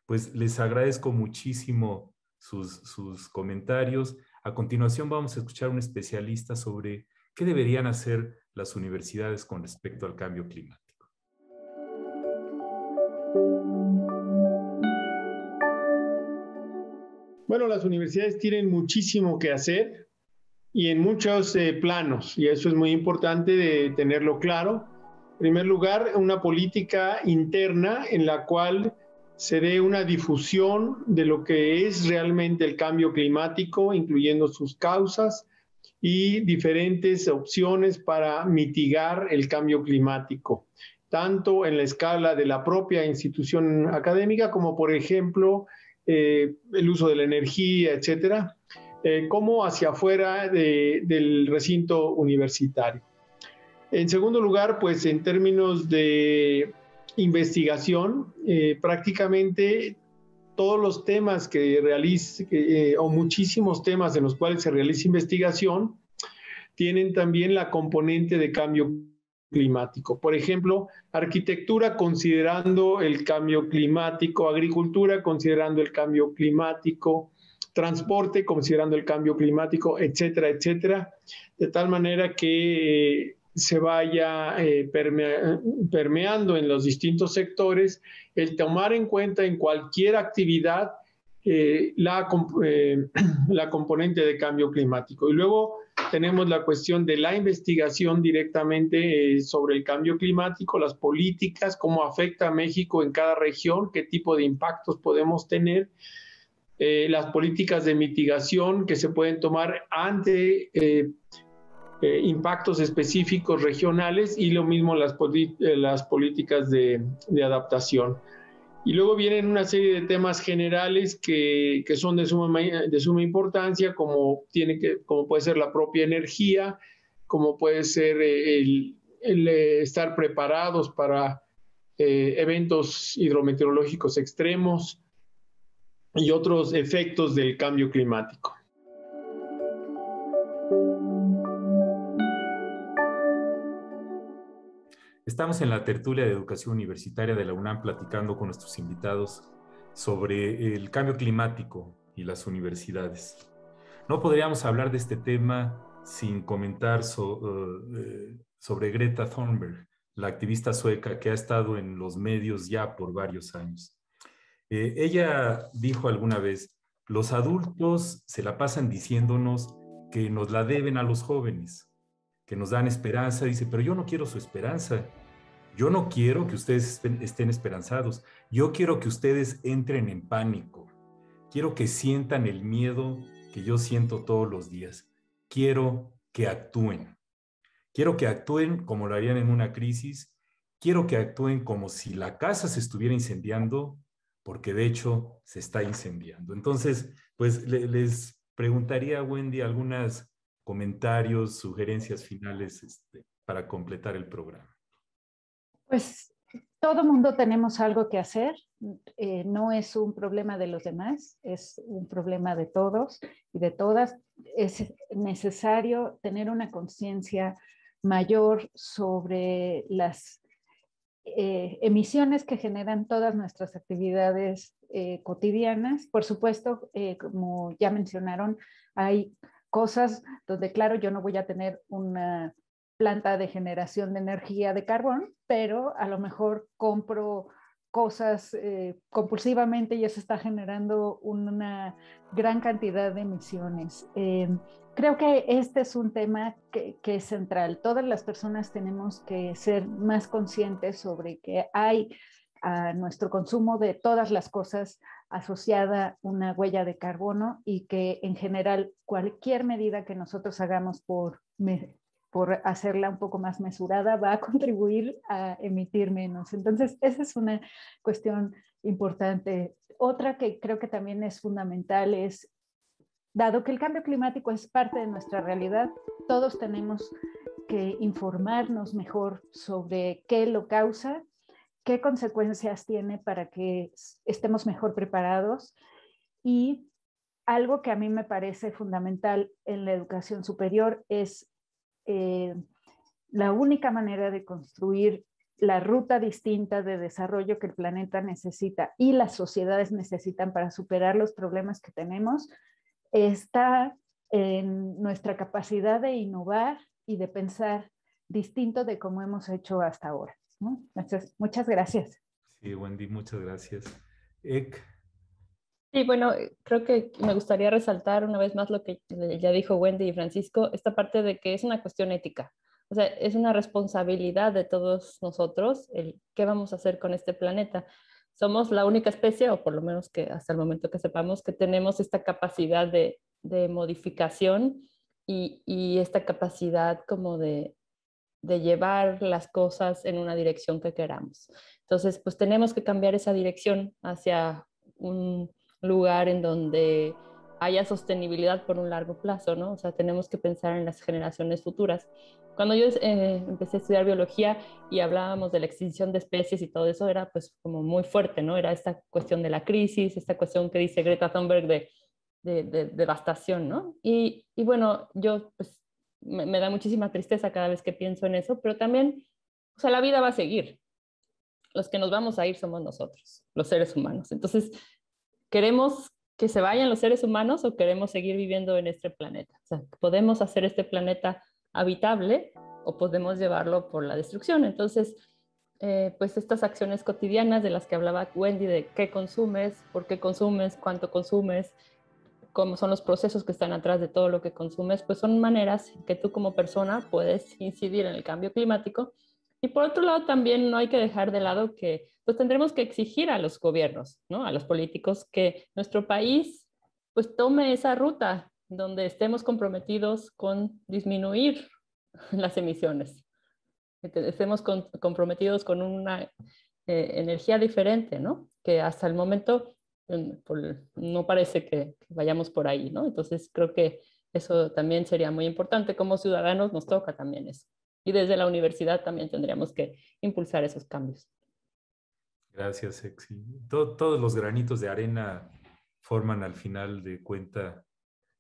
Pues les agradezco muchísimo sus, sus comentarios. A continuación vamos a escuchar a un especialista sobre qué deberían hacer las universidades con respecto al cambio climático. Bueno, las universidades tienen muchísimo que hacer y en muchos eh, planos, y eso es muy importante de tenerlo claro. En primer lugar, una política interna en la cual se dé una difusión de lo que es realmente el cambio climático, incluyendo sus causas y diferentes opciones para mitigar el cambio climático, tanto en la escala de la propia institución académica como, por ejemplo, eh, el uso de la energía, etcétera, eh, como hacia afuera del recinto universitario. En segundo lugar, pues en términos de investigación, eh, prácticamente todos los temas que realice, o muchísimos temas en los cuales se realiza investigación, tienen también la componente de cambio climático. Por ejemplo, arquitectura considerando el cambio climático, agricultura considerando el cambio climático, transporte considerando el cambio climático, etcétera, etcétera, de tal manera que eh, se vaya eh, permeando en los distintos sectores el tomar en cuenta en cualquier actividad eh, eh, la, componente de cambio climático. Y luego tenemos la cuestión de la investigación directamente eh, sobre el cambio climático, las políticas, cómo afecta a México en cada región, qué tipo de impactos podemos tener, las políticas de mitigación que se pueden tomar ante impactos específicos regionales y lo mismo las, políticas de adaptación. Y luego vienen una serie de temas generales que, son de suma, de suma importancia, como, tiene que, como puede ser la propia energía, como puede ser eh, el, eh, estar preparados para eh, eventos hidrometeorológicos extremos y otros efectos del cambio climático. Estamos en la tertulia de educación universitaria de la UNAM platicando con nuestros invitados sobre el cambio climático y las universidades. No podríamos hablar de este tema sin comentar eh, sobre Greta Thunberg, la activista sueca que ha estado en los medios ya por varios años. Eh, ella dijo alguna vez, los adultos se la pasan diciéndonos que nos la deben a los jóvenes, que nos dan esperanza, dice, pero yo no quiero su esperanza. Yo no quiero que ustedes estén, esperanzados. Yo quiero que ustedes entren en pánico. Quiero que sientan el miedo que yo siento todos los días. Quiero que actúen. Quiero que actúen como lo harían en una crisis. Quiero que actúen como si la casa se estuviera incendiando, porque de hecho se está incendiando. Entonces, pues les preguntaría a Wendy algunas comentarios, sugerencias finales este, para completar el programa. Pues todo mundo tenemos algo que hacer. Eh, no es un problema de los demás, es un problema de todos y de todas. Es necesario tener una conciencia mayor sobre las eh, emisiones que generan todas nuestras actividades eh, cotidianas. Por supuesto, como ya mencionaron, hay cosas donde, claro, yo no voy a tener una planta de generación de energía de carbón, pero a lo mejor compro cosas eh, compulsivamente y eso está generando una gran cantidad de emisiones. Eh, creo que este es un tema que, que, es central. Todas las personas tenemos que ser más conscientes sobre que hay a ah, nuestro consumo de todas las cosas asociada una huella de carbono y que en general cualquier medida que nosotros hagamos por, por hacerla un poco más mesurada va a contribuir a emitir menos. Entonces, esa es una cuestión importante. Otra que creo que también es fundamental es, dado que el cambio climático es parte de nuestra realidad, todos tenemos que informarnos mejor sobre qué lo causa qué consecuencias tiene para que estemos mejor preparados y algo que a mí me parece fundamental en la educación superior es eh, la única manera de construir la ruta distinta de desarrollo que el planeta necesita y las sociedades necesitan para superar los problemas que tenemos está en nuestra capacidad de innovar y de pensar distinto de como hemos hecho hasta ahora muchas gracias. Sí, Wendy, muchas gracias. Ek. Sí, bueno, creo que me gustaría resaltar una vez más lo que ya dijo Wendy y Francisco, esta parte de que es una cuestión ética. O sea, es una responsabilidad de todos nosotros el qué vamos a hacer con este planeta. Somos la única especie, o por lo menos que hasta el momento que sepamos, que tenemos esta capacidad de, modificación y, esta capacidad como de, de llevar las cosas en una dirección que queramos. Entonces, pues tenemos que cambiar esa dirección hacia un lugar en donde haya sostenibilidad por un largo plazo, ¿no? O sea, tenemos que pensar en las generaciones futuras. Cuando yo eh, empecé a estudiar biología y hablábamos de la extinción de especies y todo eso, era pues como muy fuerte, ¿no? Era esta cuestión de la crisis, esta cuestión que dice Greta Thunberg de, de, devastación, ¿no? Y, y bueno, yo pues me, da muchísima tristeza cada vez que pienso en eso, pero también, o sea, la vida va a seguir. Los que nos vamos a ir somos nosotros, los seres humanos. Entonces, ¿queremos que se vayan los seres humanos o queremos seguir viviendo en este planeta? O sea, podemos hacer este planeta habitable o podemos llevarlo por la destrucción. Entonces, eh, pues estas acciones cotidianas de las que hablaba Wendy, de qué consumes, por qué consumes, cuánto consumes, cómo son los procesos que están atrás de todo lo que consumes, pues son maneras que tú como persona puedes incidir en el cambio climático. Y por otro lado, también no hay que dejar de lado que pues tendremos que exigir a los gobiernos, ¿no? a los políticos, que nuestro país pues tome esa ruta donde estemos comprometidos con disminuir las emisiones, estemos comprometidos con una eh, energía diferente, ¿no? que hasta el momento no parece que, vayamos por ahí, ¿no? Entonces creo que eso también sería muy importante. Como ciudadanos nos toca también eso. Y desde la universidad también tendríamos que impulsar esos cambios. Gracias, Sexy. todos los granitos de arena forman al final de cuenta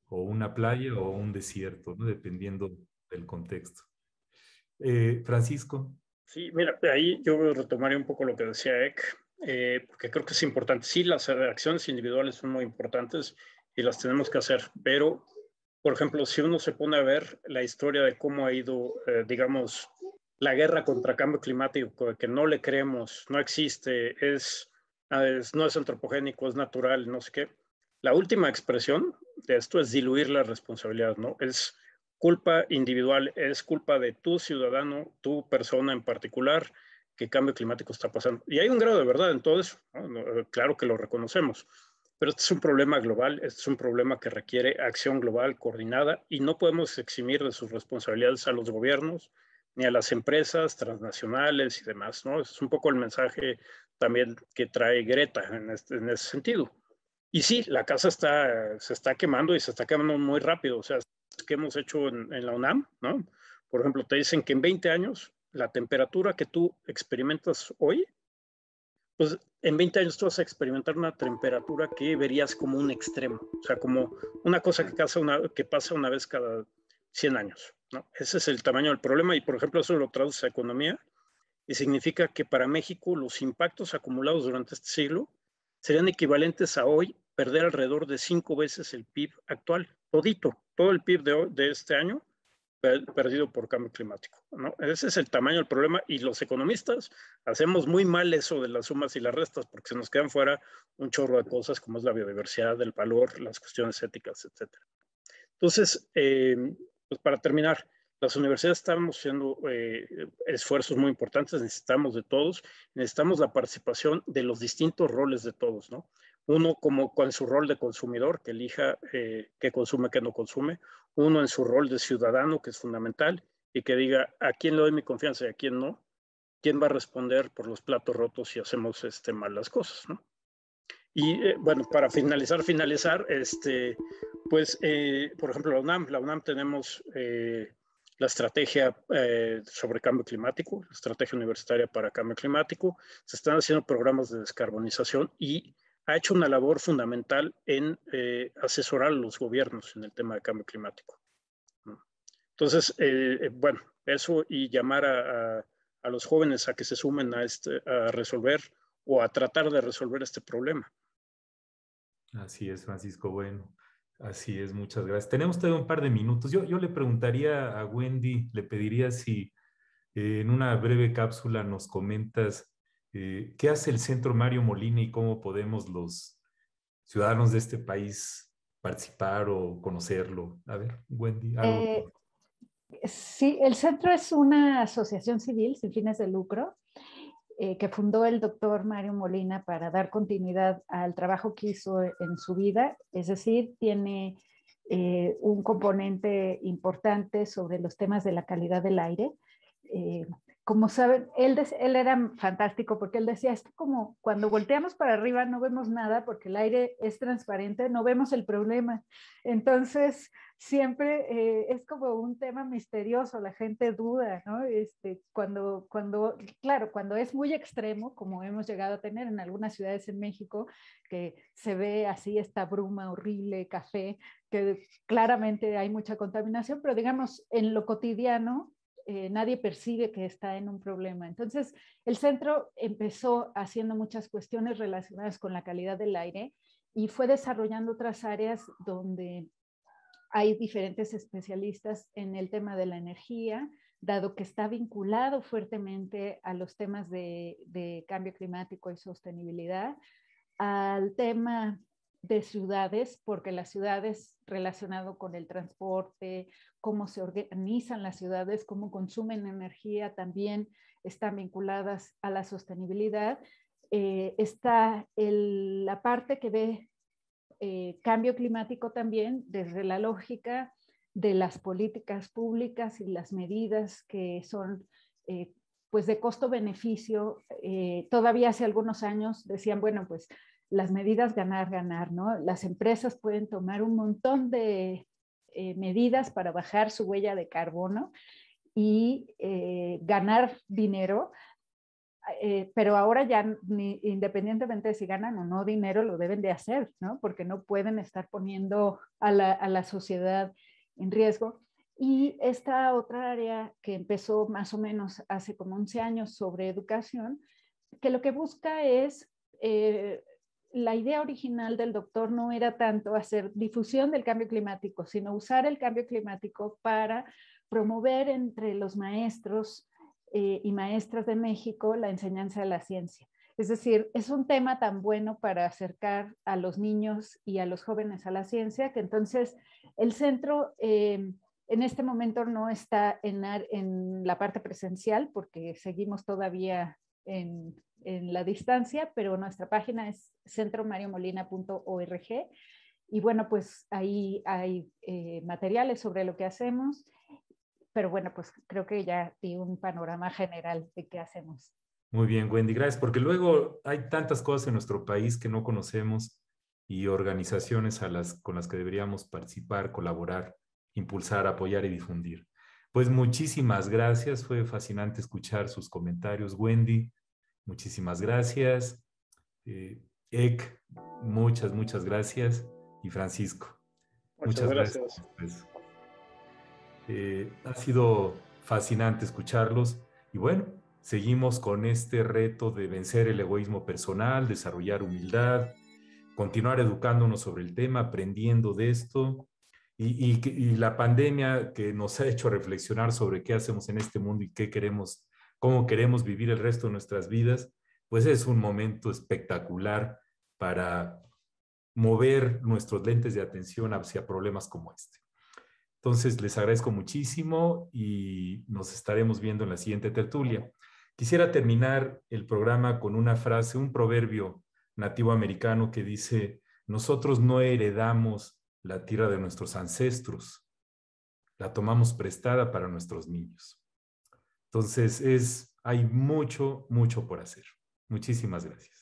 o una playa o un desierto, ¿no? dependiendo del contexto. Eh, Francisco. Sí, mira, ahí yo retomaré un poco lo que decía Eck eh, porque creo que es importante. Sí, las acciones individuales son muy importantes y las tenemos que hacer, pero, por ejemplo, si uno se pone a ver la historia de cómo ha ido, eh, digamos, la guerra contra cambio climático, que no le creemos, no existe, no es antropogénico, es natural, no sé qué. La última expresión de esto es diluir la responsabilidad, ¿no? Es culpa individual, es culpa de tu ciudadano, tu persona en particular, que cambio climático está pasando. Y hay un grado de verdad en todo eso, eh, claro que lo reconocemos, pero este es un problema global, este es un problema que requiere acción global coordinada y no podemos eximir de sus responsabilidades a los gobiernos ni a las empresas transnacionales y demás, ¿no? Es un poco el mensaje también que trae Greta en, este, ese sentido. Y sí, la casa está, se está quemando y se está quemando muy rápido, o sea, que hemos hecho en, en la UNAM, ¿no? Por ejemplo, te dicen que en 20 años la temperatura que tú experimentas hoy, pues en 20 años tú vas a experimentar una temperatura que verías como un extremo, o sea, como una cosa que pasa una, que pasa una vez cada 100 años. Ese es el tamaño del problema y, por ejemplo, eso lo traduce a economía y significa que para México los impactos acumulados durante este siglo serían equivalentes a hoy perder alrededor de cinco veces el PIB actual, todito, todo el PIB de, de este año perdido por cambio climático. ¿no? Ese es el tamaño del problema y los economistas hacemos muy mal eso de las sumas y las restas porque se nos quedan fuera un chorro de cosas como es la biodiversidad, el valor, las cuestiones éticas, etc. Entonces, eh, pues para terminar, las universidades estamos haciendo eh, esfuerzos muy importantes, necesitamos de todos, necesitamos la participación de los distintos roles de todos, ¿no? Uno como con su rol de consumidor, que elija eh, qué consume, qué no consume uno en su rol de ciudadano, que es fundamental, y que diga a quién le doy mi confianza y a quién no, quién va a responder por los platos rotos si hacemos este, mal las cosas. ¿no? Y eh, bueno, para finalizar, finalizar, este, pues, eh, por ejemplo, la UNAM, la UNAM tenemos eh, la estrategia sobre cambio climático, estrategia universitaria para cambio climático, se están haciendo programas de descarbonización y ha hecho una labor fundamental en eh, asesorar a los gobiernos en el tema de cambio climático. Entonces, eh, bueno, eso y llamar a, los jóvenes a que se sumen a, este, resolver o a tratar de resolver este problema. Así es, Francisco. Bueno, así es, muchas gracias. Tenemos todavía un par de minutos. Yo, yo le preguntaría a Wendy, le pediría si eh, en una breve cápsula nos comentas eh, ¿Qué hace el Centro Mario Molina y cómo podemos los ciudadanos de este país participar o conocerlo? A ver, Wendy. Algo. Eh, sí, el centro es una asociación civil sin fines de lucro eh, que fundó el doctor Mario Molina para dar continuidad al trabajo que hizo en su vida, es decir, tiene un componente importante sobre los temas de la calidad del aire. Eh, como saben, él, él era fantástico porque él decía, es como cuando volteamos para arriba no vemos nada porque el aire es transparente, no vemos el problema. Entonces, siempre eh, es como un tema misterioso, la gente duda, ¿no? Este, cuando, cuando, claro, cuando es muy extremo, como hemos llegado a tener en algunas ciudades en México, que se ve así esta bruma horrible, café, que claramente hay mucha contaminación, pero digamos, en lo cotidiano, eh, nadie percibe que está en un problema. Entonces, el centro empezó haciendo muchas cuestiones relacionadas con la calidad del aire y fue desarrollando otras áreas donde hay diferentes especialistas en el tema de la energía, dado que está vinculado fuertemente a los temas de cambio climático y sostenibilidad, al tema de ciudades, porque las ciudades relacionado con el transporte, cómo se organizan las ciudades, cómo consumen energía, también están vinculadas a la sostenibilidad. Eh, está la parte que ve eh, cambio climático también desde la lógica de las políticas públicas y las medidas que son eh, pues de costo-beneficio. todavía hace algunos años decían, bueno, pues las medidas ganar, ganar, ¿no? Las empresas pueden tomar un montón de eh, medidas para bajar su huella de carbono y eh, ganar dinero, eh, pero ahora ya independientemente de si ganan o no dinero, lo deben de hacer, ¿no? Porque no pueden estar poniendo a la, sociedad en riesgo. Y esta otra área que empezó más o menos hace como 11 años sobre educación, que lo que busca es la idea original del doctor no era tanto hacer difusión del cambio climático, sino usar el cambio climático para promover entre los maestros eh, y maestras de México la enseñanza de la ciencia. Es decir, es un tema tan bueno para acercar a los niños y a los jóvenes a la ciencia que entonces el centro eh, en este momento no está en la parte presencial porque seguimos todavía en en la distancia, pero nuestra página es centromariomolina.org. Y bueno, pues ahí hay eh, materiales sobre lo que hacemos, pero bueno, pues creo que ya di un panorama general de qué hacemos. Muy bien, Wendy, gracias, porque luego hay tantas cosas en nuestro país que no conocemos y organizaciones con las que deberíamos participar, colaborar, impulsar, apoyar y difundir. Pues muchísimas gracias, fue fascinante escuchar sus comentarios, Wendy. Muchísimas gracias. Eh, Ek, muchas, muchas gracias. Y Francisco, muchas, gracias. Eh, ha sido fascinante escucharlos. Y bueno, seguimos con este reto de vencer el egoísmo personal, desarrollar humildad, continuar educándonos sobre el tema, aprendiendo de esto. Y, y la pandemia que nos ha hecho reflexionar sobre qué hacemos en este mundo y qué queremos cómo queremos vivir el resto de nuestras vidas, pues es un momento espectacular para mover nuestros lentes de atención hacia problemas como este. Entonces, les agradezco muchísimo y nos estaremos viendo en la siguiente tertulia. Quisiera terminar el programa con una frase, un proverbio nativo americano que dice, nosotros no heredamos la tierra de nuestros ancestros, la tomamos prestada para nuestros niños. Entonces, es, hay mucho, mucho por hacer. Muchísimas gracias.